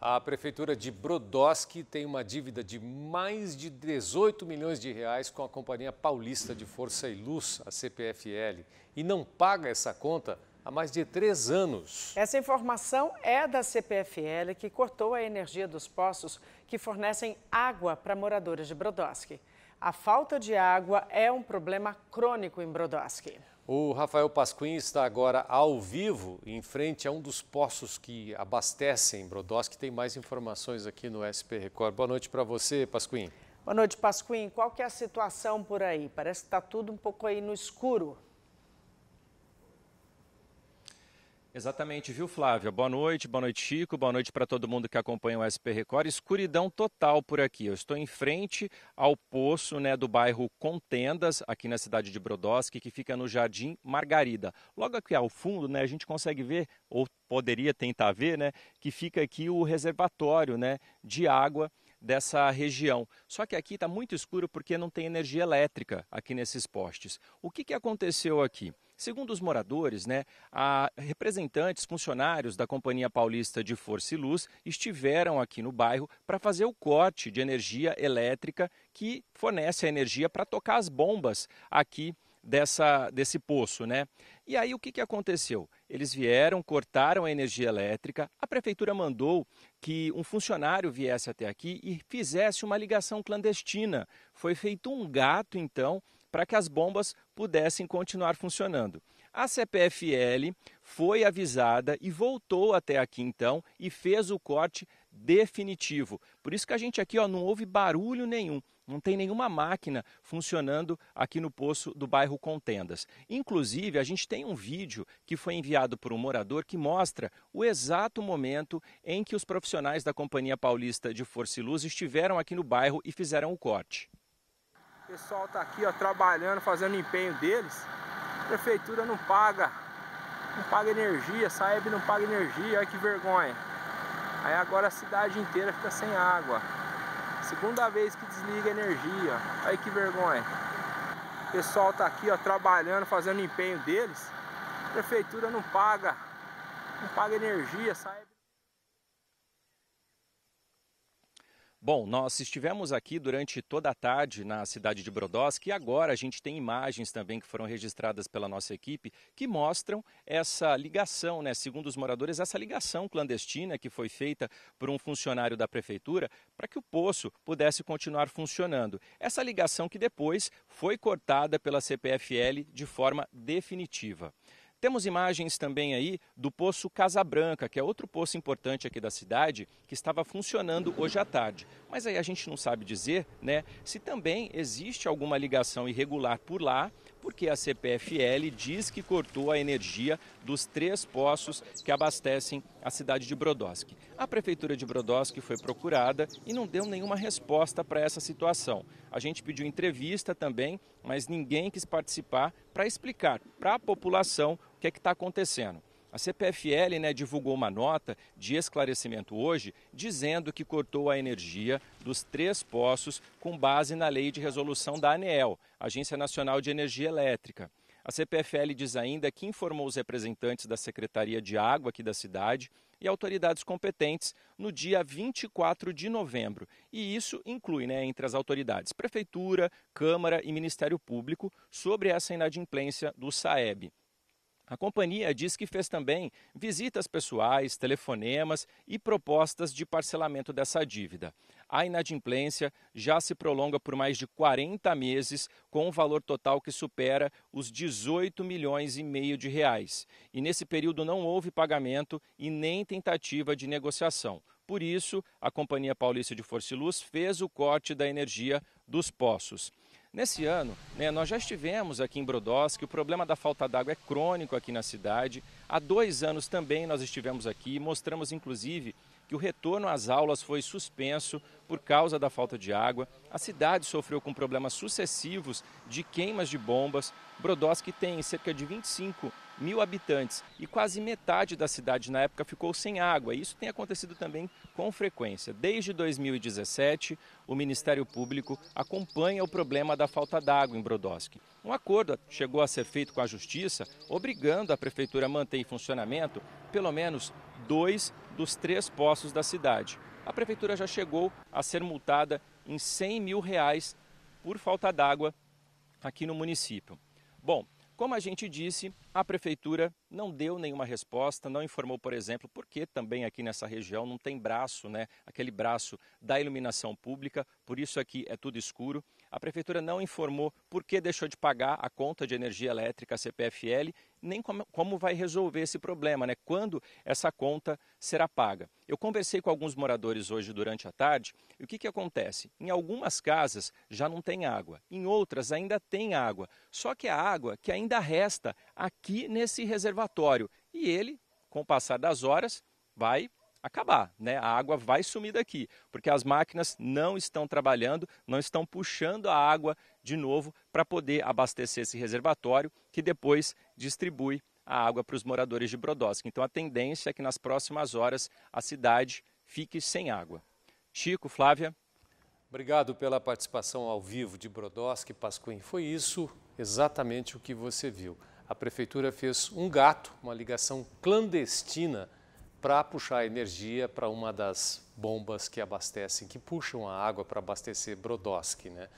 A prefeitura de Brodowski tem uma dívida de mais de 18 milhões de reais com a Companhia Paulista de Força e Luz, a CPFL, e não paga essa conta há mais de três anos. Essa informação é da CPFL, que cortou a energia dos poços que fornecem água para moradores de Brodowski. A falta de água é um problema crônico em Brodowski. O Rafael Pasquim está agora ao vivo, em frente a um dos poços que abastecem Brodowski. Tem mais informações aqui no SP Record. Boa noite para você, Pasquim. Boa noite, Pasquim. Qual que é a situação por aí? Parece que está tudo um pouco aí no escuro. Exatamente, viu, Flávia? Boa noite, boa noite, Chico, boa noite para todo mundo que acompanha o SP Record. Escuridão total por aqui. Eu estou em frente ao poço né, do bairro Contendas, aqui na cidade de Brodowski, que fica no Jardim Margarida. Logo aqui ao fundo, né, a gente consegue ver, ou poderia tentar ver, né, que fica aqui o reservatório né, de água dessa região. Só que aqui está muito escuro porque não tem energia elétrica aqui nesses postes. O que, que aconteceu aqui? Segundo os moradores, né, representantes, funcionários da Companhia Paulista de Força e Luz estiveram aqui no bairro para fazer o corte de energia elétrica que fornece a energia para tocar as bombas aqui dessa, desse poço, né? E aí o que, que aconteceu? Eles vieram, cortaram a energia elétrica, a prefeitura mandou que um funcionário viesse até aqui e fizesse uma ligação clandestina. Foi feito um gato, então, para que as bombas pudessem continuar funcionando. A CPFL foi avisada e voltou até aqui então e fez o corte definitivo. Por isso que a gente aqui ó, não houve barulho nenhum, não tem nenhuma máquina funcionando aqui no poço do bairro Contendas. Inclusive, a gente tem um vídeo que foi enviado por um morador que mostra o exato momento em que os profissionais da Companhia Paulista de Força e Luz estiveram aqui no bairro e fizeram o corte. O pessoal tá aqui, ó, trabalhando, fazendo o empenho deles. A prefeitura não paga. Não paga energia, Saeb não paga energia, olha que vergonha. Aí agora a cidade inteira fica sem água. Segunda vez que desliga a energia, olha que vergonha. O pessoal tá aqui, ó, trabalhando, fazendo o empenho deles. A prefeitura não paga. Não paga energia, Saeb Bom, nós estivemos aqui durante toda a tarde na cidade de Brodowski e agora a gente tem imagens também que foram registradas pela nossa equipe que mostram essa ligação, né, segundo os moradores, essa ligação clandestina que foi feita por um funcionário da prefeitura para que o poço pudesse continuar funcionando. Essa ligação que depois foi cortada pela CPFL de forma definitiva. Temos imagens também aí do poço Casa Branca, que é outro poço importante aqui da cidade, que estava funcionando hoje à tarde. Mas aí a gente não sabe dizer né, se também existe alguma ligação irregular por lá porque a CPFL diz que cortou a energia dos três poços que abastecem a cidade de Brodowski. A prefeitura de Brodowski foi procurada e não deu nenhuma resposta para essa situação. A gente pediu entrevista também, mas ninguém quis participar para explicar para a população o que é está acontecendo. A CPFL né, divulgou uma nota de esclarecimento hoje dizendo que cortou a energia dos três poços com base na lei de resolução da ANEEL, Agência Nacional de Energia Elétrica. A CPFL diz ainda que informou os representantes da Secretaria de Água aqui da cidade e autoridades competentes no dia 24 de novembro. E isso inclui, né, entre as autoridades, Prefeitura, Câmara e Ministério Público sobre essa inadimplência do SAEB. A companhia diz que fez também visitas pessoais, telefonemas e propostas de parcelamento dessa dívida. A inadimplência já se prolonga por mais de 40 meses, com um valor total que supera os 18 milhões e meio de reais. E nesse período não houve pagamento e nem tentativa de negociação. Por isso, a Companhia Paulista de Força e Luz fez o corte da energia dos poços. Nesse ano, né, nós já estivemos aqui em Brodowski, o problema da falta d'água é crônico aqui na cidade. Há dois anos também nós estivemos aqui e mostramos, inclusive, que o retorno às aulas foi suspenso por causa da falta de água. A cidade sofreu com problemas sucessivos de queimas de bombas. Brodowski tem cerca de 25 mil habitantes e quase metade da cidade na época ficou sem água. Isso tem acontecido também com frequência. Desde 2017, o Ministério Público acompanha o problema da falta d'água em Brodowski. Um acordo chegou a ser feito com a Justiça, obrigando a Prefeitura a manter em funcionamento pelo menos dois dos três poços da cidade. A Prefeitura já chegou a ser multada em 100 mil reais por falta d'água aqui no município. Bom, como a gente disse, a prefeitura não deu nenhuma resposta, não informou, por exemplo, porque também aqui nessa região não tem braço, né? Aquele braço da iluminação pública, por isso aqui é tudo escuro. A prefeitura não informou por que deixou de pagar a conta de energia elétrica a CPFL, nem como, como vai resolver esse problema, né? Quando essa conta será paga. Eu conversei com alguns moradores hoje durante a tarde, e o que, que acontece? Em algumas casas já não tem água, em outras ainda tem água, só que a água que ainda resta aqui nesse reservatório. E ele, com o passar das horas, vai acabar, né? A água vai sumir daqui, porque as máquinas não estão trabalhando, não estão puxando a água de novo para poder abastecer esse reservatório que depois distribui a água para os moradores de Brodowski. Então a tendência é que nas próximas horas a cidade fique sem água. Chico, Flávia. Obrigado pela participação ao vivo de Brodowski, Pascoim, Foi isso exatamente o que você viu a prefeitura fez um gato, uma ligação clandestina, para puxar energia para uma das bombas que abastecem, que puxam a água para abastecer Brodowski. Né?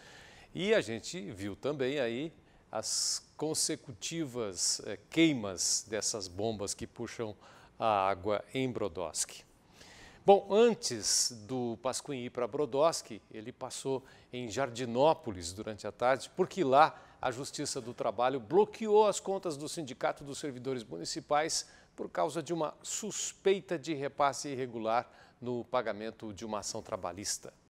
E a gente viu também aí as consecutivas eh, queimas dessas bombas que puxam a água em Brodowski. Bom, antes do Pasquim ir para Brodowski, ele passou em Jardinópolis durante a tarde, porque lá a Justiça do Trabalho bloqueou as contas do Sindicato dos Servidores Municipais por causa de uma suspeita de repasse irregular no pagamento de uma ação trabalhista.